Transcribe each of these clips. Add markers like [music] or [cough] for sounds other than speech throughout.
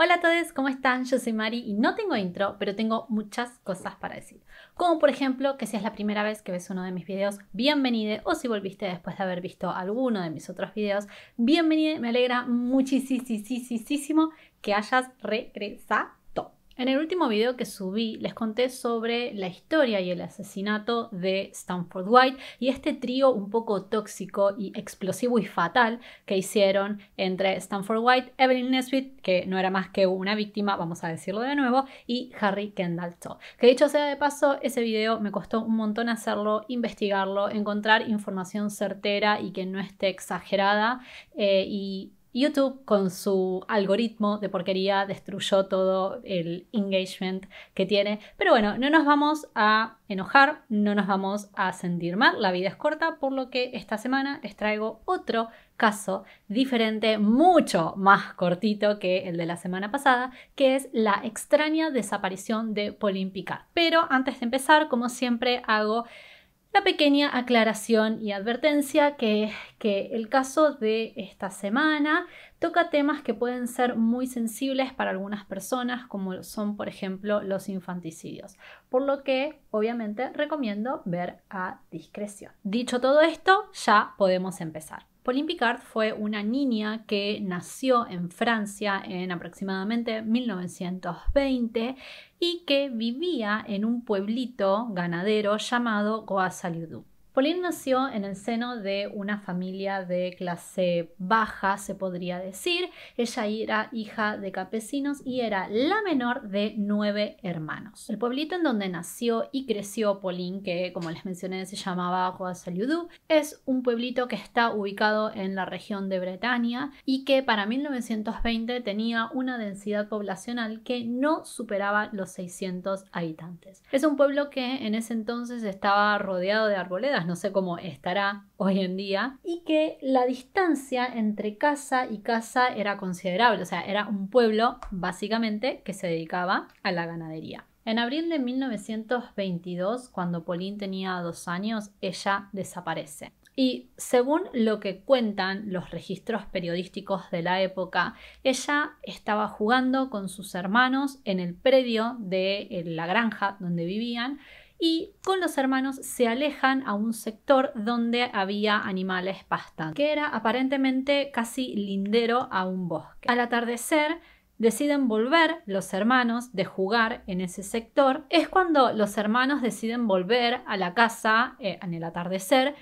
Hola a todos, ¿cómo están? Yo soy Mari y no tengo intro, pero tengo muchas cosas para decir. Como por ejemplo, que si es la primera vez que ves uno de mis videos, bienvenido. o si volviste después de haber visto alguno de mis otros videos, bienvenido. me alegra muchísimo que hayas regresado. En el último video que subí les conté sobre la historia y el asesinato de Stanford White y este trío un poco tóxico y explosivo y fatal que hicieron entre Stanford White, Evelyn Nesbitt, que no era más que una víctima, vamos a decirlo de nuevo, y Harry Kendall Cho. Que dicho sea de paso, ese video me costó un montón hacerlo, investigarlo, encontrar información certera y que no esté exagerada eh, y YouTube con su algoritmo de porquería destruyó todo el engagement que tiene. Pero bueno, no nos vamos a enojar, no nos vamos a sentir mal, la vida es corta, por lo que esta semana les traigo otro caso diferente, mucho más cortito que el de la semana pasada, que es la extraña desaparición de Pauline Pero antes de empezar, como siempre, hago la pequeña aclaración y advertencia que es que el caso de esta semana toca temas que pueden ser muy sensibles para algunas personas, como son por ejemplo los infanticidios, por lo que obviamente recomiendo ver a discreción. Dicho todo esto, ya podemos empezar. Pauline Picard fue una niña que nació en Francia en aproximadamente 1920 y que vivía en un pueblito ganadero llamado goa Pauline nació en el seno de una familia de clase baja, se podría decir. Ella era hija de campesinos y era la menor de nueve hermanos. El pueblito en donde nació y creció Pauline, que como les mencioné se llamaba Guasaliudú, es un pueblito que está ubicado en la región de Bretaña y que para 1920 tenía una densidad poblacional que no superaba los 600 habitantes. Es un pueblo que en ese entonces estaba rodeado de arboledas no sé cómo estará hoy en día, y que la distancia entre casa y casa era considerable, o sea, era un pueblo básicamente que se dedicaba a la ganadería. En abril de 1922, cuando Pauline tenía dos años, ella desaparece. Y según lo que cuentan los registros periodísticos de la época, ella estaba jugando con sus hermanos en el predio de la granja donde vivían y con los hermanos se alejan a un sector donde había animales pastando, que era aparentemente casi lindero a un bosque. Al atardecer, deciden volver los hermanos de jugar en ese sector. Es cuando los hermanos deciden volver a la casa eh, en el atardecer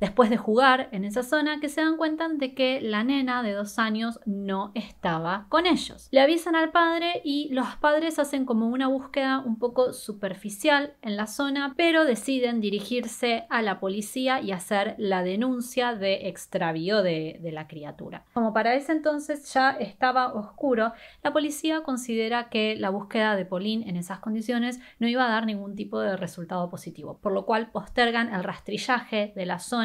después de jugar en esa zona que se dan cuenta de que la nena de dos años no estaba con ellos. Le avisan al padre y los padres hacen como una búsqueda un poco superficial en la zona, pero deciden dirigirse a la policía y hacer la denuncia de extravío de, la criatura. Como para ese entonces ya estaba oscuro, la policía considera que la búsqueda de Pauline en esas condiciones no iba a dar ningún tipo de resultado positivo, por lo cual postergan el rastrillaje de la zona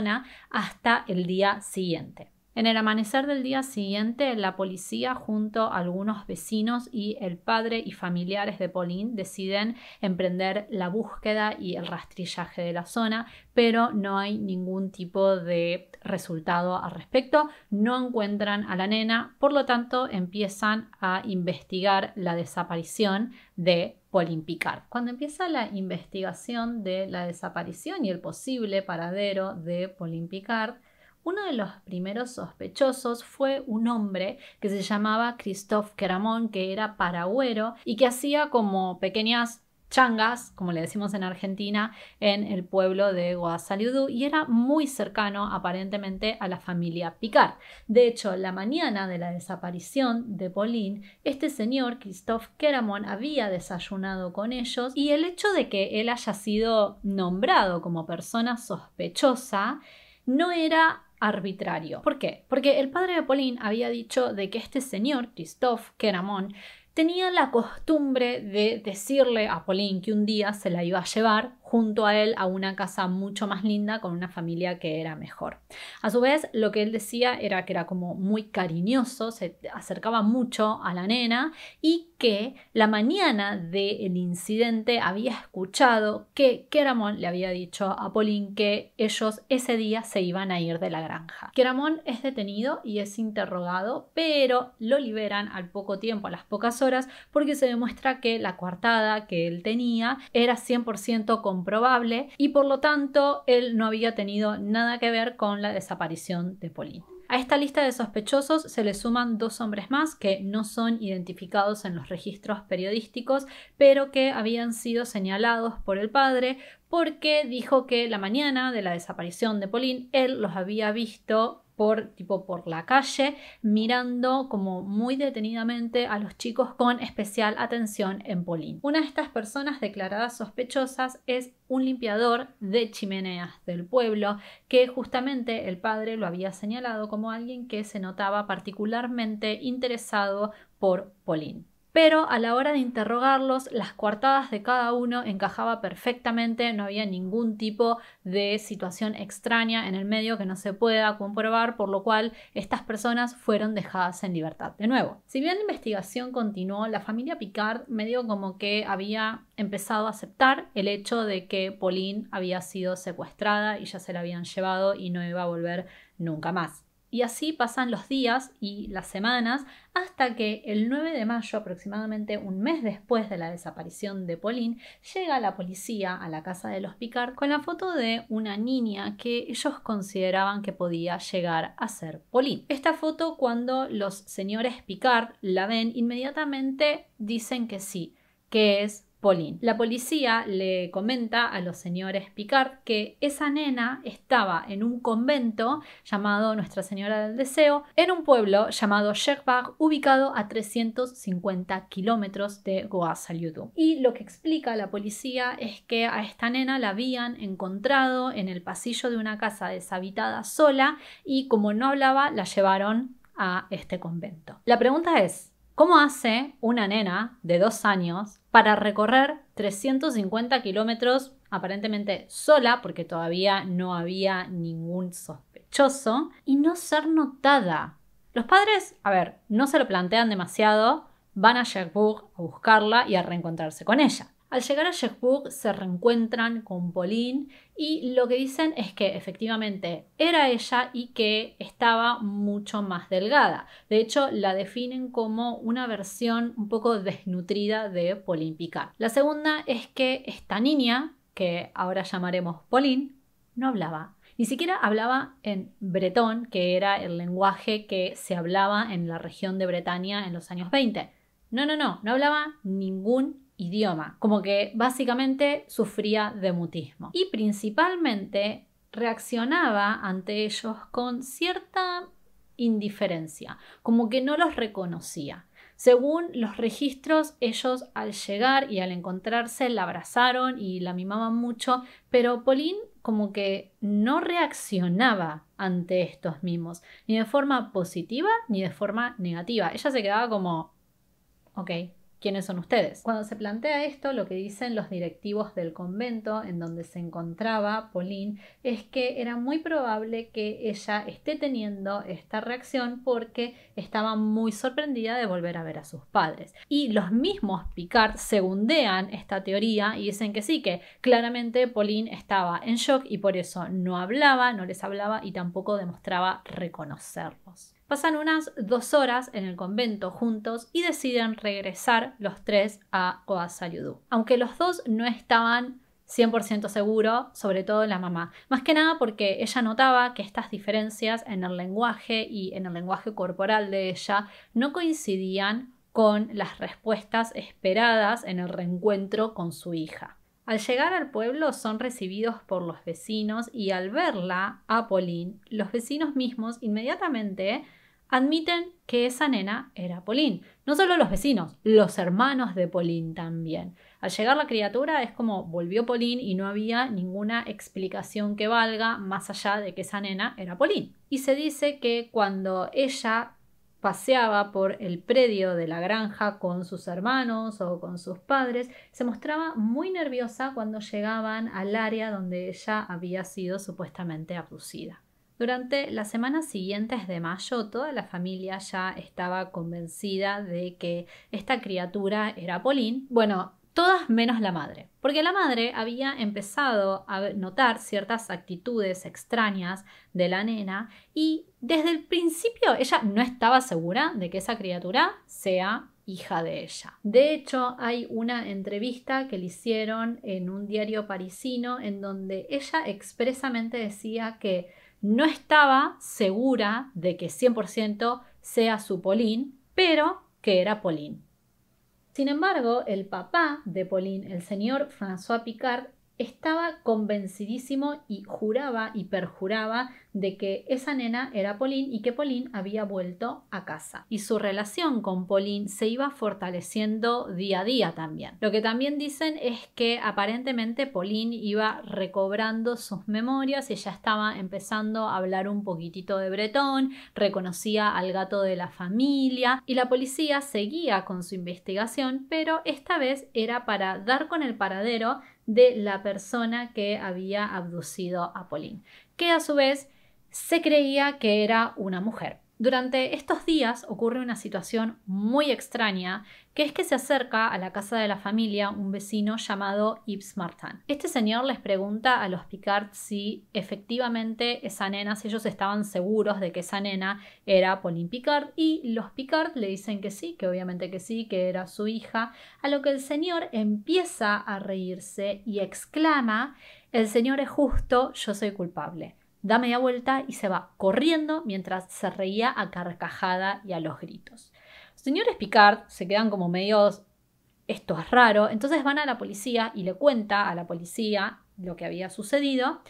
hasta el día siguiente. En el amanecer del día siguiente, la policía junto a algunos vecinos y el padre y familiares de Pauline deciden emprender la búsqueda y el rastrillaje de la zona, pero no hay ningún tipo de resultado al respecto. No encuentran a la nena, por lo tanto empiezan a investigar la desaparición de Picard. cuando empieza la investigación de la desaparición y el posible paradero de Picard, uno de los primeros sospechosos fue un hombre que se llamaba Christophe Keramón, que era paragüero y que hacía como pequeñas changas, como le decimos en Argentina, en el pueblo de Guasaliudú y era muy cercano aparentemente a la familia Picard. De hecho, la mañana de la desaparición de Pauline, este señor, Christophe Keramon, había desayunado con ellos y el hecho de que él haya sido nombrado como persona sospechosa no era arbitrario. ¿Por qué? Porque el padre de Pauline había dicho de que este señor, Christophe Keramon, tenía la costumbre de decirle a Pauline que un día se la iba a llevar junto a él a una casa mucho más linda con una familia que era mejor. A su vez, lo que él decía era que era como muy cariñoso, se acercaba mucho a la nena y que la mañana del incidente había escuchado que Keramón le había dicho a Pauline que ellos ese día se iban a ir de la granja. Keramón es detenido y es interrogado, pero lo liberan al poco tiempo, a las pocas horas, porque se demuestra que la coartada que él tenía era 100% con probable y por lo tanto él no había tenido nada que ver con la desaparición de Pauline. A esta lista de sospechosos se le suman dos hombres más que no son identificados en los registros periodísticos, pero que habían sido señalados por el padre porque dijo que la mañana de la desaparición de Pauline él los había visto por tipo por la calle, mirando como muy detenidamente a los chicos con especial atención en Polín. Una de estas personas declaradas sospechosas es un limpiador de chimeneas del pueblo, que justamente el padre lo había señalado como alguien que se notaba particularmente interesado por Polín pero a la hora de interrogarlos, las coartadas de cada uno encajaba perfectamente, no había ningún tipo de situación extraña en el medio que no se pueda comprobar, por lo cual estas personas fueron dejadas en libertad de nuevo. Si bien la investigación continuó, la familia Picard medio como que había empezado a aceptar el hecho de que Pauline había sido secuestrada y ya se la habían llevado y no iba a volver nunca más. Y así pasan los días y las semanas hasta que el 9 de mayo, aproximadamente un mes después de la desaparición de Pauline, llega la policía a la casa de los Picard con la foto de una niña que ellos consideraban que podía llegar a ser Pauline. Esta foto cuando los señores Picard la ven inmediatamente dicen que sí, que es la policía le comenta a los señores Picard que esa nena estaba en un convento llamado Nuestra Señora del Deseo, en un pueblo llamado Sherbach, ubicado a 350 kilómetros de goa Y lo que explica la policía es que a esta nena la habían encontrado en el pasillo de una casa deshabitada sola y como no hablaba la llevaron a este convento. La pregunta es, ¿Cómo hace una nena de dos años para recorrer 350 kilómetros aparentemente sola, porque todavía no había ningún sospechoso, y no ser notada? Los padres, a ver, no se lo plantean demasiado, van a Cherbourg a buscarla y a reencontrarse con ella. Al llegar a Jehbug se reencuentran con Pauline y lo que dicen es que efectivamente era ella y que estaba mucho más delgada. De hecho, la definen como una versión un poco desnutrida de Pauline Picard. La segunda es que esta niña, que ahora llamaremos Pauline, no hablaba ni siquiera hablaba en bretón, que era el lenguaje que se hablaba en la región de Bretaña en los años 20. No, no, no, no hablaba ningún idioma, como que básicamente sufría de mutismo. Y principalmente reaccionaba ante ellos con cierta indiferencia, como que no los reconocía. Según los registros, ellos al llegar y al encontrarse la abrazaron y la mimaban mucho, pero Pauline como que no reaccionaba ante estos mimos, ni de forma positiva ni de forma negativa. Ella se quedaba como, ok, quiénes son ustedes. Cuando se plantea esto, lo que dicen los directivos del convento en donde se encontraba Pauline es que era muy probable que ella esté teniendo esta reacción porque estaba muy sorprendida de volver a ver a sus padres. Y los mismos Picard segundean esta teoría y dicen que sí, que claramente Pauline estaba en shock y por eso no hablaba, no les hablaba y tampoco demostraba reconocerlos. Pasan unas dos horas en el convento juntos y deciden regresar los tres a Oasayudú. Aunque los dos no estaban 100% seguro, sobre todo la mamá. Más que nada porque ella notaba que estas diferencias en el lenguaje y en el lenguaje corporal de ella no coincidían con las respuestas esperadas en el reencuentro con su hija. Al llegar al pueblo son recibidos por los vecinos y al verla, a los vecinos mismos inmediatamente admiten que esa nena era Polín. No solo los vecinos, los hermanos de Polín también. Al llegar la criatura es como volvió Polín y no había ninguna explicación que valga más allá de que esa nena era Polín. Y se dice que cuando ella paseaba por el predio de la granja con sus hermanos o con sus padres, se mostraba muy nerviosa cuando llegaban al área donde ella había sido supuestamente abducida. Durante las semanas siguientes de mayo, toda la familia ya estaba convencida de que esta criatura era Pauline. Bueno, todas menos la madre, porque la madre había empezado a notar ciertas actitudes extrañas de la nena y desde el principio ella no estaba segura de que esa criatura sea hija de ella. De hecho, hay una entrevista que le hicieron en un diario parisino en donde ella expresamente decía que no estaba segura de que 100% sea su Pauline, pero que era Pauline. Sin embargo, el papá de Pauline, el señor François Picard, estaba convencidísimo y juraba y perjuraba de que esa nena era Pauline y que Pauline había vuelto a casa. Y su relación con Pauline se iba fortaleciendo día a día también. Lo que también dicen es que aparentemente Pauline iba recobrando sus memorias, y ella estaba empezando a hablar un poquitito de bretón, reconocía al gato de la familia y la policía seguía con su investigación, pero esta vez era para dar con el paradero de la persona que había abducido a Pauline, que a su vez se creía que era una mujer. Durante estos días ocurre una situación muy extraña, que es que se acerca a la casa de la familia un vecino llamado Yves Martin. Este señor les pregunta a los Picard si efectivamente esa nena, si ellos estaban seguros de que esa nena era Pauline Picard, y los Picard le dicen que sí, que obviamente que sí, que era su hija, a lo que el señor empieza a reírse y exclama, el señor es justo, yo soy culpable da media vuelta y se va corriendo mientras se reía a carcajada y a los gritos. señores Picard se quedan como medios, esto es raro, entonces van a la policía y le cuenta a la policía lo que había sucedido.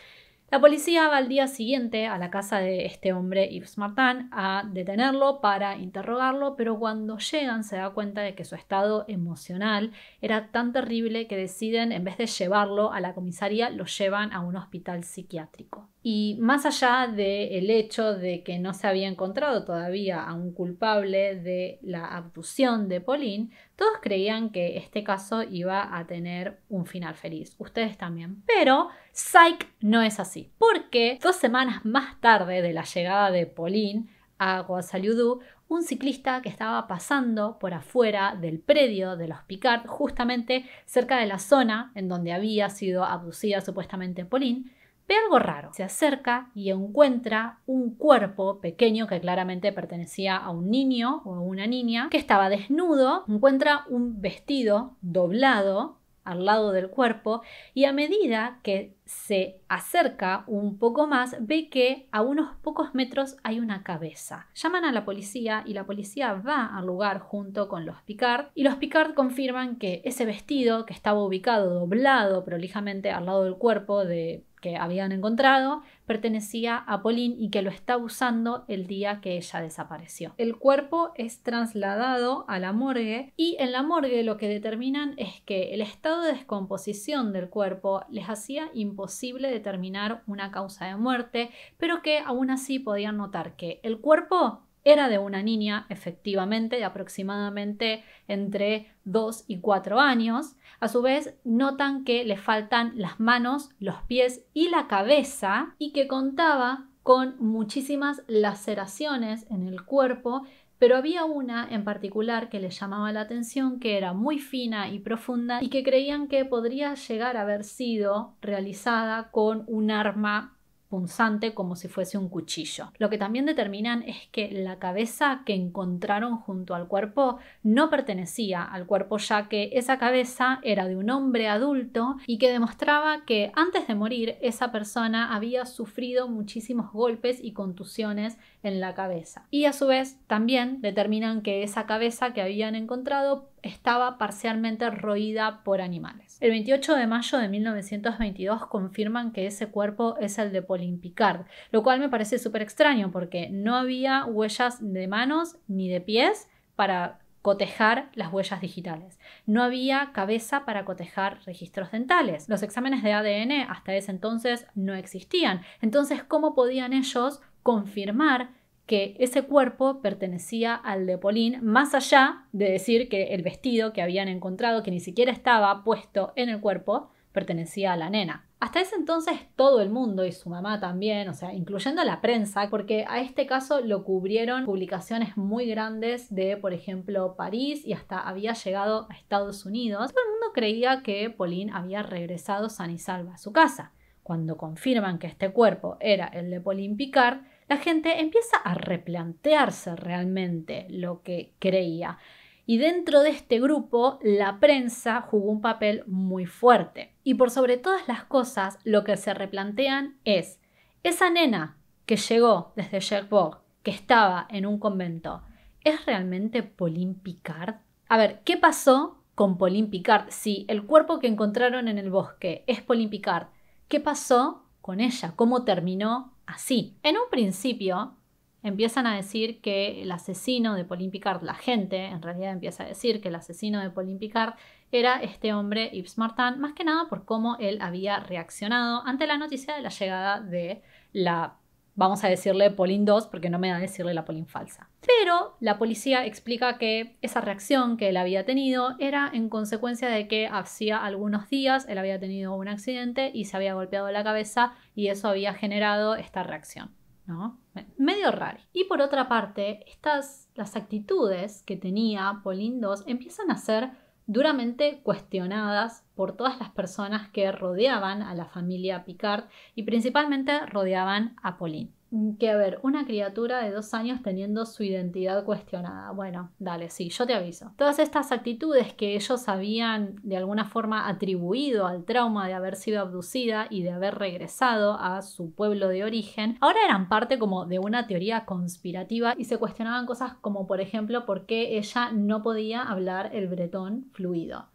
La policía va al día siguiente a la casa de este hombre, Yves Martin, a detenerlo para interrogarlo, pero cuando llegan se da cuenta de que su estado emocional era tan terrible que deciden, en vez de llevarlo a la comisaría, lo llevan a un hospital psiquiátrico. Y más allá del el hecho de que no se había encontrado todavía a un culpable de la abducción de Pauline, todos creían que este caso iba a tener un final feliz. Ustedes también. Pero Psych no es así. Porque dos semanas más tarde de la llegada de Pauline a Guasaliudú, un ciclista que estaba pasando por afuera del predio de los Picard, justamente cerca de la zona en donde había sido abducida supuestamente Pauline, ve algo raro. Se acerca y encuentra un cuerpo pequeño que claramente pertenecía a un niño o a una niña que estaba desnudo. Encuentra un vestido doblado al lado del cuerpo y a medida que se acerca un poco más ve que a unos pocos metros hay una cabeza. Llaman a la policía y la policía va al lugar junto con los Picard y los Picard confirman que ese vestido que estaba ubicado doblado prolijamente al lado del cuerpo de que habían encontrado pertenecía a Pauline y que lo está usando el día que ella desapareció. El cuerpo es trasladado a la morgue y en la morgue lo que determinan es que el estado de descomposición del cuerpo les hacía imposible determinar una causa de muerte, pero que aún así podían notar que el cuerpo era de una niña efectivamente de aproximadamente entre 2 y 4 años, a su vez, notan que le faltan las manos, los pies y la cabeza y que contaba con muchísimas laceraciones en el cuerpo, pero había una en particular que les llamaba la atención, que era muy fina y profunda y que creían que podría llegar a haber sido realizada con un arma punzante como si fuese un cuchillo. Lo que también determinan es que la cabeza que encontraron junto al cuerpo no pertenecía al cuerpo ya que esa cabeza era de un hombre adulto y que demostraba que antes de morir esa persona había sufrido muchísimos golpes y contusiones en la cabeza. Y a su vez también determinan que esa cabeza que habían encontrado estaba parcialmente roída por animales. El 28 de mayo de 1922 confirman que ese cuerpo es el de Pauline Picard, lo cual me parece súper extraño porque no había huellas de manos ni de pies para cotejar las huellas digitales. No había cabeza para cotejar registros dentales. Los exámenes de ADN hasta ese entonces no existían. Entonces, ¿cómo podían ellos confirmar que ese cuerpo pertenecía al de Pauline, más allá de decir que el vestido que habían encontrado, que ni siquiera estaba puesto en el cuerpo, pertenecía a la nena. Hasta ese entonces todo el mundo y su mamá también, o sea, incluyendo la prensa, porque a este caso lo cubrieron publicaciones muy grandes de, por ejemplo, París y hasta había llegado a Estados Unidos. Todo el mundo creía que Pauline había regresado san y salva a su casa. Cuando confirman que este cuerpo era el de Pauline Picard, la gente empieza a replantearse realmente lo que creía. Y dentro de este grupo, la prensa jugó un papel muy fuerte. Y por sobre todas las cosas, lo que se replantean es, esa nena que llegó desde Cherbourg, que estaba en un convento, ¿es realmente Pauline Picard? A ver, ¿qué pasó con Pauline Picard? Si el cuerpo que encontraron en el bosque es Pauline Picard, ¿qué pasó con ella? ¿Cómo terminó así. En un principio empiezan a decir que el asesino de Pauline Picard, la gente en realidad empieza a decir que el asesino de Pauline Picard era este hombre Yves Martin, más que nada por cómo él había reaccionado ante la noticia de la llegada de la vamos a decirle Polin 2 porque no me da decirle la Polin falsa. Pero la policía explica que esa reacción que él había tenido era en consecuencia de que hacía algunos días él había tenido un accidente y se había golpeado la cabeza y eso había generado esta reacción. ¿no? Medio raro. Y por otra parte, estas las actitudes que tenía Polin 2 empiezan a ser duramente cuestionadas por todas las personas que rodeaban a la familia Picard y principalmente rodeaban a Pauline que ver una criatura de dos años teniendo su identidad cuestionada. Bueno, dale, sí, yo te aviso. Todas estas actitudes que ellos habían de alguna forma atribuido al trauma de haber sido abducida y de haber regresado a su pueblo de origen, ahora eran parte como de una teoría conspirativa y se cuestionaban cosas como por ejemplo por qué ella no podía hablar el bretón fluido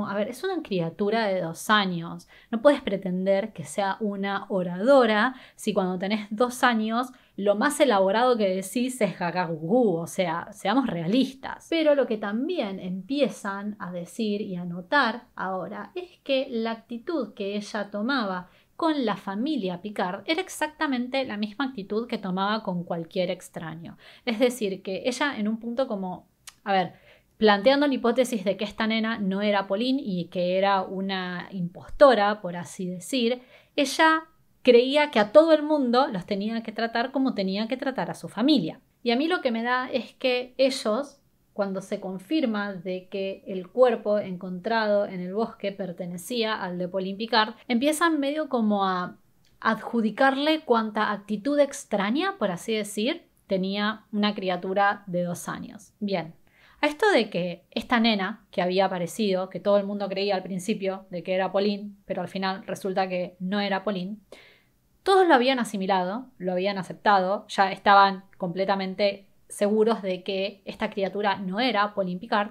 a ver, es una criatura de dos años. No puedes pretender que sea una oradora si cuando tenés dos años lo más elaborado que decís es gagagugú, o sea, seamos realistas. Pero lo que también empiezan a decir y a notar ahora es que la actitud que ella tomaba con la familia Picard era exactamente la misma actitud que tomaba con cualquier extraño. Es decir, que ella en un punto como, a ver, planteando la hipótesis de que esta nena no era Pauline y que era una impostora, por así decir, ella creía que a todo el mundo los tenía que tratar como tenía que tratar a su familia. Y a mí lo que me da es que ellos, cuando se confirma de que el cuerpo encontrado en el bosque pertenecía al de Pauline Picard, empiezan medio como a adjudicarle cuánta actitud extraña, por así decir, tenía una criatura de dos años. Bien, a esto de que esta nena que había aparecido, que todo el mundo creía al principio de que era Pauline, pero al final resulta que no era Pauline, todos lo habían asimilado, lo habían aceptado, ya estaban completamente seguros de que esta criatura no era Pauline Picard,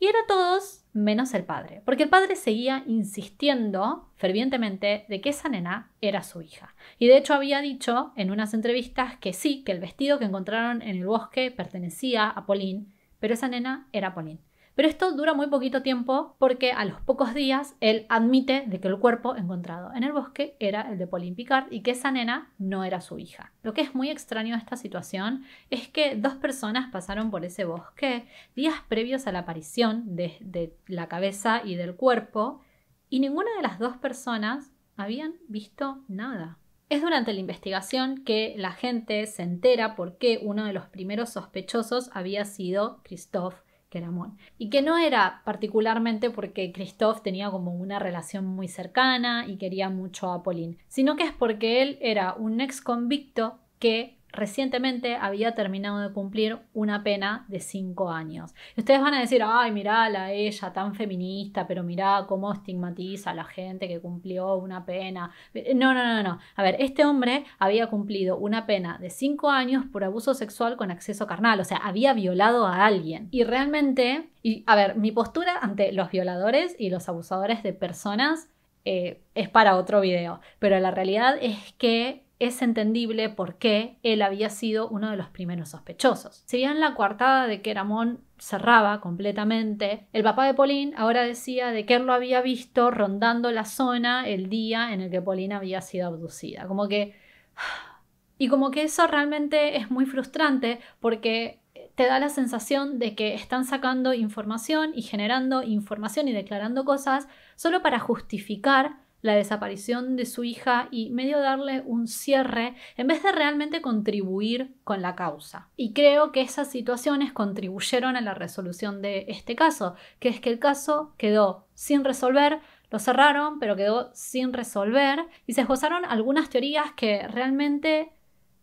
y era todos menos el padre, porque el padre seguía insistiendo fervientemente de que esa nena era su hija. Y de hecho había dicho en unas entrevistas que sí, que el vestido que encontraron en el bosque pertenecía a Pauline, pero esa nena era Pauline. Pero esto dura muy poquito tiempo porque a los pocos días él admite de que el cuerpo encontrado en el bosque era el de Pauline Picard y que esa nena no era su hija. Lo que es muy extraño de esta situación es que dos personas pasaron por ese bosque días previos a la aparición de, de la cabeza y del cuerpo y ninguna de las dos personas habían visto nada. Es durante la investigación que la gente se entera por qué uno de los primeros sospechosos había sido Christophe Queramón, Y que no era particularmente porque Christophe tenía como una relación muy cercana y quería mucho a Pauline, sino que es porque él era un ex convicto que recientemente había terminado de cumplir una pena de 5 años. ustedes van a decir, ay, mirá la ella tan feminista, pero mirá cómo estigmatiza a la gente que cumplió una pena. Eh, no, no, no, no. A ver, este hombre había cumplido una pena de 5 años por abuso sexual con acceso carnal, o sea, había violado a alguien. Y realmente, y a ver, mi postura ante los violadores y los abusadores de personas eh, es para otro video, pero la realidad es que es entendible por qué él había sido uno de los primeros sospechosos. Si bien la coartada de Ramón cerraba completamente, el papá de Pauline ahora decía de que él lo había visto rondando la zona el día en el que Pauline había sido abducida. Como que... [sighs] Y como que eso realmente es muy frustrante porque te da la sensación de que están sacando información y generando información y declarando cosas solo para justificar la desaparición de su hija y medio darle un cierre en vez de realmente contribuir con la causa. Y creo que esas situaciones contribuyeron a la resolución de este caso, que es que el caso quedó sin resolver, lo cerraron, pero quedó sin resolver y se esbozaron algunas teorías que realmente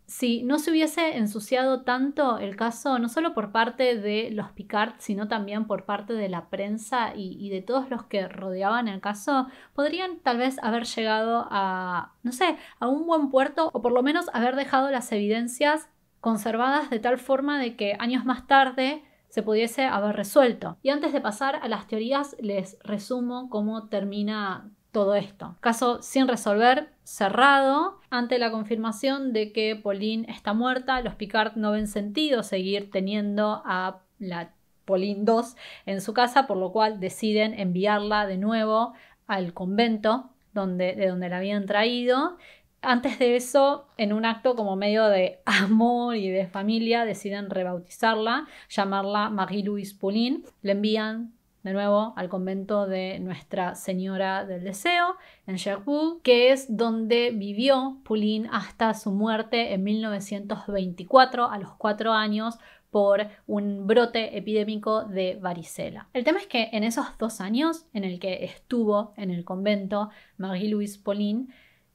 si no se hubiese ensuciado tanto el caso, no solo por parte de los Picard, sino también por parte de la prensa y, de todos los que rodeaban el caso, podrían tal vez haber llegado a, no sé, a un buen puerto o por lo menos haber dejado las evidencias conservadas de tal forma de que años más tarde se pudiese haber resuelto. Y antes de pasar a las teorías, les resumo cómo termina todo esto. Caso sin resolver, cerrado. Ante la confirmación de que Pauline está muerta, los Picard no ven sentido seguir teniendo a la Pauline 2 en su casa, por lo cual deciden enviarla de nuevo al convento donde, de donde la habían traído. Antes de eso, en un acto como medio de amor y de familia, deciden rebautizarla, llamarla Marie-Louise Pauline. Le envían de nuevo al convento de Nuestra Señora del Deseo en Cherbourg, que es donde vivió Pauline hasta su muerte en 1924 a los cuatro años por un brote epidémico de varicela. El tema es que en esos dos años en el que estuvo en el convento Marie-Louise Pauline,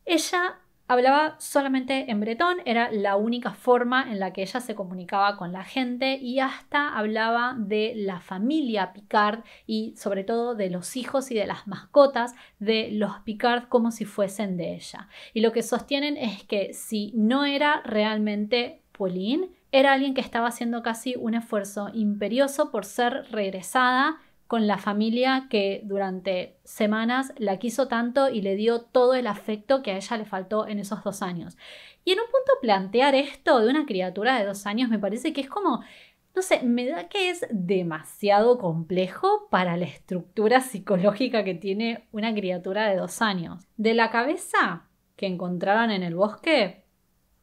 ella Hablaba solamente en bretón, era la única forma en la que ella se comunicaba con la gente y hasta hablaba de la familia Picard y sobre todo de los hijos y de las mascotas de los Picard como si fuesen de ella. Y lo que sostienen es que si no era realmente Pauline, era alguien que estaba haciendo casi un esfuerzo imperioso por ser regresada con la familia que durante semanas la quiso tanto y le dio todo el afecto que a ella le faltó en esos dos años. Y en un punto plantear esto de una criatura de dos años me parece que es como, no sé, me da que es demasiado complejo para la estructura psicológica que tiene una criatura de dos años. De la cabeza que encontraron en el bosque,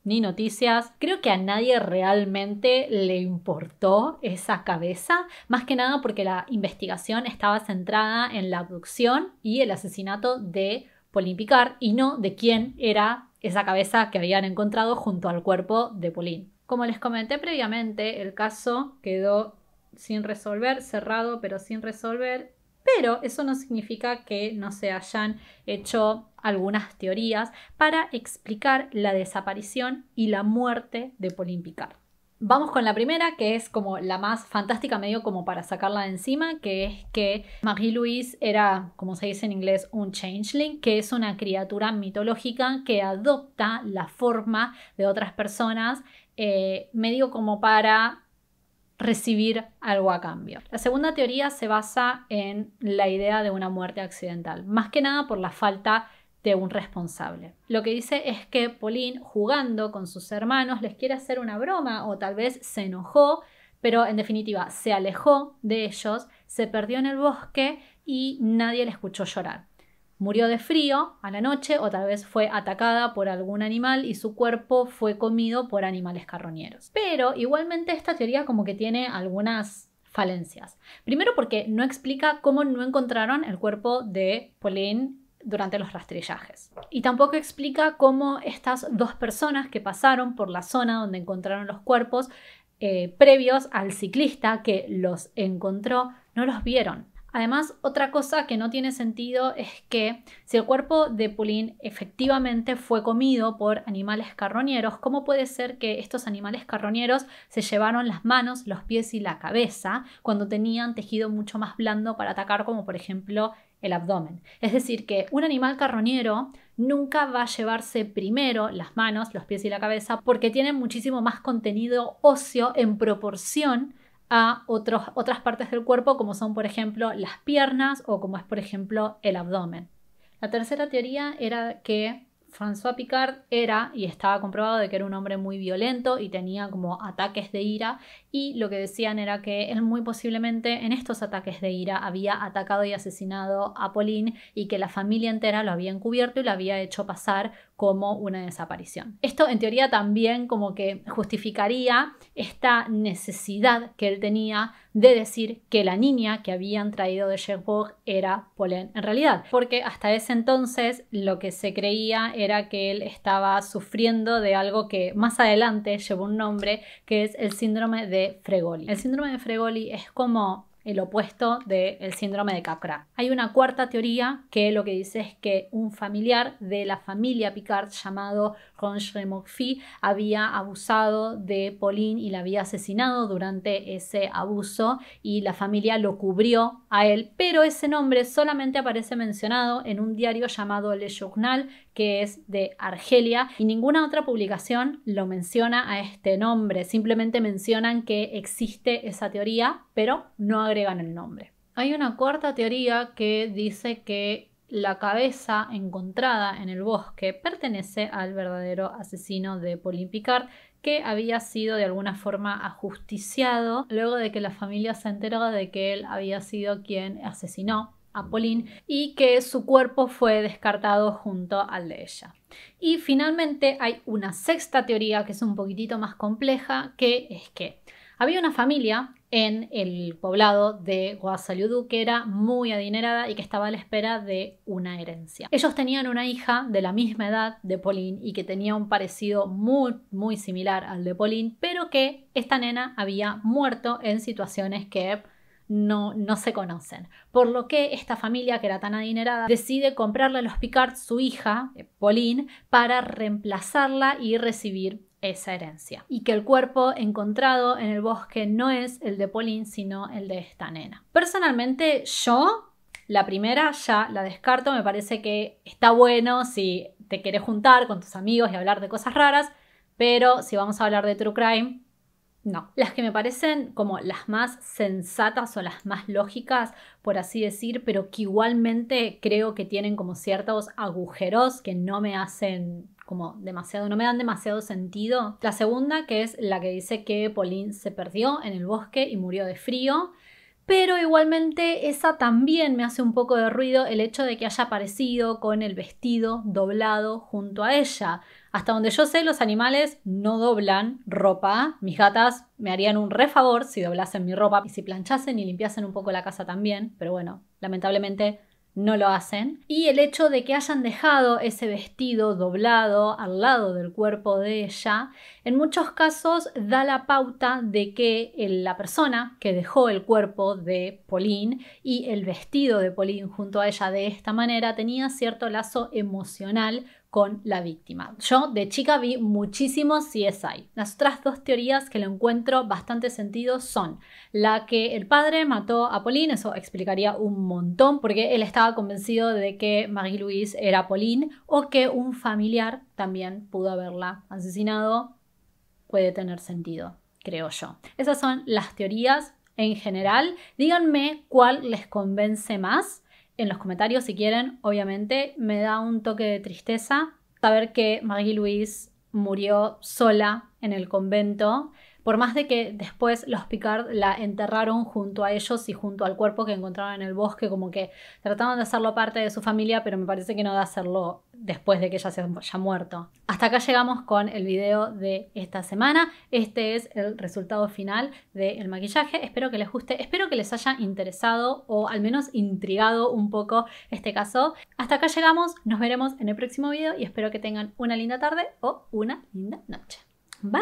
ni noticias. Creo que a nadie realmente le importó esa cabeza, más que nada porque la investigación estaba centrada en la abducción y el asesinato de Pauline Picard y no de quién era esa cabeza que habían encontrado junto al cuerpo de Pauline. Como les comenté previamente, el caso quedó sin resolver, cerrado pero sin resolver pero eso no significa que no se hayan hecho algunas teorías para explicar la desaparición y la muerte de Pauline Picard. Vamos con la primera, que es como la más fantástica, medio como para sacarla de encima, que es que Marie-Louise era, como se dice en inglés, un changeling, que es una criatura mitológica que adopta la forma de otras personas, eh, medio como para recibir algo a cambio. La segunda teoría se basa en la idea de una muerte accidental, más que nada por la falta de un responsable. Lo que dice es que Pauline, jugando con sus hermanos, les quiere hacer una broma o tal vez se enojó, pero en definitiva se alejó de ellos, se perdió en el bosque y nadie le escuchó llorar. Murió de frío a la noche o tal vez fue atacada por algún animal y su cuerpo fue comido por animales carroñeros. Pero igualmente esta teoría como que tiene algunas falencias. Primero porque no explica cómo no encontraron el cuerpo de Pauline durante los rastrillajes. Y tampoco explica cómo estas dos personas que pasaron por la zona donde encontraron los cuerpos eh, previos al ciclista que los encontró no los vieron. Además, otra cosa que no tiene sentido es que si el cuerpo de Pulín efectivamente fue comido por animales carroñeros, ¿cómo puede ser que estos animales carroñeros se llevaron las manos, los pies y la cabeza cuando tenían tejido mucho más blando para atacar, como por ejemplo el abdomen. Es decir, que un animal carroñero nunca va a llevarse primero las manos, los pies y la cabeza porque tienen muchísimo más contenido óseo en proporción a otras partes del cuerpo, como son, por ejemplo, las piernas o como es, por ejemplo, el abdomen. La tercera teoría era que François Picard era, y estaba comprobado de que era un hombre muy violento y tenía como ataques de ira, y lo que decían era que él muy posiblemente en estos ataques de ira había atacado y asesinado a Pauline y que la familia entera lo había encubierto y lo había hecho pasar como una desaparición. Esto en teoría también como que justificaría esta necesidad que él tenía de decir que la niña que habían traído de Cherbourg era Pauline en realidad, porque hasta ese entonces lo que se creía era que él estaba sufriendo de algo que más adelante llevó un nombre, que es el síndrome de Fregoli. El síndrome de Fregoli es como el opuesto del síndrome de Capra. Hay una cuarta teoría que lo que dice es que un familiar de la familia Picard llamado Roger Murphy había abusado de Pauline y la había asesinado durante ese abuso y la familia lo cubrió a él, pero ese nombre solamente aparece mencionado en un diario llamado Le Journal que es de Argelia, y ninguna otra publicación lo menciona a este nombre, simplemente mencionan que existe esa teoría, pero no agregan el nombre. Hay una cuarta teoría que dice que la cabeza encontrada en el bosque pertenece al verdadero asesino de Pauline Picard, que había sido de alguna forma ajusticiado luego de que la familia se enteró de que él había sido quien asesinó Pauline y que su cuerpo fue descartado junto al de ella. Y finalmente hay una sexta teoría que es un poquitito más compleja, que es que había una familia en el poblado de Guasaliudú que era muy adinerada y que estaba a la espera de una herencia. Ellos tenían una hija de la misma edad de Pauline y que tenía un parecido muy muy similar al de Pauline, pero que esta nena había muerto en situaciones que no, se conocen. Por lo que esta familia, que era tan adinerada, decide comprarle a los Picard su hija, eh, Pauline, para reemplazarla y recibir esa herencia. Y que el cuerpo encontrado en el bosque no es el de Pauline, sino el de esta nena. Personalmente, yo la primera ya la descarto, me parece que está bueno si te quieres juntar con tus amigos y hablar de cosas raras, pero si vamos a hablar de True Crime, no. Las que me parecen como las más sensatas o las más lógicas, por así decir, pero que igualmente creo que tienen como ciertos agujeros que no me hacen como demasiado, no me dan demasiado sentido. La segunda, que es la que dice que Pauline se perdió en el bosque y murió de frío. Pero igualmente esa también me hace un poco de ruido el hecho de que haya aparecido con el vestido doblado junto a ella. Hasta donde yo sé, los animales no doblan ropa. Mis gatas me harían un refavor si doblasen mi ropa y si planchasen y limpiasen un poco la casa también, pero bueno, lamentablemente no lo hacen. Y el hecho de que hayan dejado ese vestido doblado al lado del cuerpo de ella, en muchos casos da la pauta de que la persona que dejó el cuerpo de Pauline y el vestido de Pauline junto a ella de esta manera tenía cierto lazo emocional con la víctima. Yo de chica vi muchísimos CSI. Las otras dos teorías que lo encuentro bastante sentido son la que el padre mató a Pauline, eso explicaría un montón porque él estaba convencido de que Marie-Louise era Pauline o que un familiar también pudo haberla asesinado. Puede tener sentido, creo yo. Esas son las teorías en general. Díganme cuál les convence más en los comentarios si quieren, obviamente. Me da un toque de tristeza saber que Marie Louise murió sola en el convento por más de que después los Picard la enterraron junto a ellos y junto al cuerpo que encontraron en el bosque, como que trataban de hacerlo parte de su familia, pero me parece que no de hacerlo después de que ella se haya muerto. Hasta acá llegamos con el video de esta semana. Este es el resultado final del maquillaje. Espero que les guste, espero que les haya interesado o al menos intrigado un poco este caso. Hasta acá llegamos, nos veremos en el próximo video y espero que tengan una linda tarde o una linda noche. Bye!